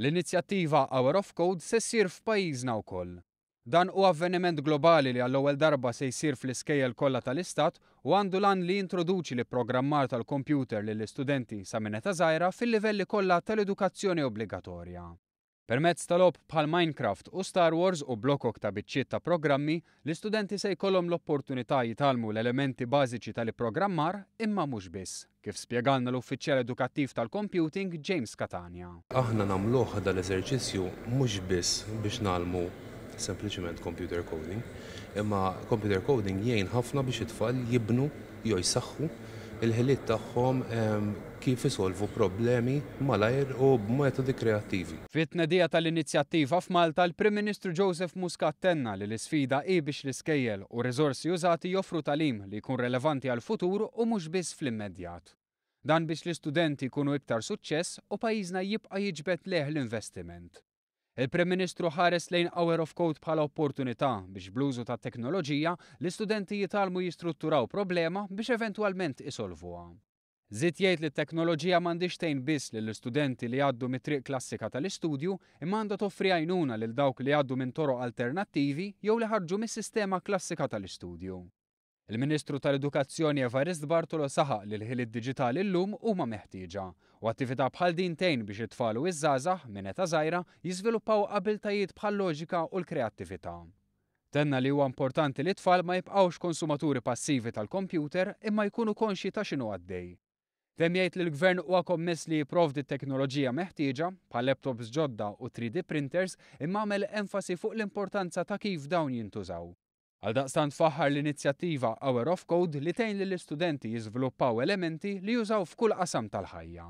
L-inizjattiva Hour of Code se ssir f'pajjiżna wkoll. Dan u avveniment globali li għall-ewwel darba se jsir fl-iskejjel kollha tal-Istat u għandu lan li introduċi li programmar tal-kompjuter lill istudenti sa minn ta' żgħira fil-livelli kollha tal-edukazzjoni obbligatorja. Permezz tal op bħal Minecraft u Star Wars u blokok ta' biċċiet ta' programmi, l-istudenti se jkollhom l-opportunità jitalmu l-elementi bażiċi tal-programmar imma mhux biss kif spjegalna l-Uffiċjal Edukattiv tal-Computing James Catania. Aħna namluħ dal-eżerċizzju mhux biss biex nalmu sempliċement computer coding, imma computer coding jgħin ħafna biex it-tfal jibnu jew jsaħħu il-ħiliet tagħhom ehm, kif isolvu problemi malajr u b'metodi kreattivi. Fit-tnedija tal-inizjattiva f'Malta l-Prim Ministru Joseph Muscat tenna li l-isfida i biex l-iskejjel u rizorsi użati joffru talim li jkun relevanti għal futur u mhux biss fl-immedjat. Dan biex l-istudenti jkunu iktar suċċess u pajjiżna jibqa' jiġbet leħ l-investiment. Il-Prem Ministru ħares lejn Hour of Code bħala opportunità biex bluzu ta' teknoloġija l-istudenti jitalmu jistrutturaw problema biex eventualment isolvuha. Zit jgħid li t-teknoloġija m'għandix tgħin biss lill istudenti li għaddu mit-triq klassika tal-istudju imma għandha toffri għajnuna lil dawk li għaddu minn toroq alternattivi jew li ħarġu mis-sistema klassika tal-istudju. Il-Ministru tal-Edukazzjoni Evarist Bartolo saħaq li l-ħilid digitali llum huma meħtieġa u attività bħal din tejn biex it tfalu iż-żgħażagħ minn eta żgħira jiżviluppaw abiltajiet bħal loġika u l-kreattività. Tenna li huwa importanti li t-tfal ma jibqgħux konsumaturi passivi tal-kompjuter imma jkunu konxi ta' x'inhu għaddej. Dem jgħid li l-gvern huwa kommess li jipprovdi t-teknoloġija meħtieġa bħal laptops ġodda u 3D printers imma għamel enfasi fuq l-importanza ta' kif dawn jintużaw. Għal tfaħar faħar l-inizjattiva Hour of Code li tejn li l-istudenti jizvluppaw elementi li jużaw f'kull qasam tal-ħajja.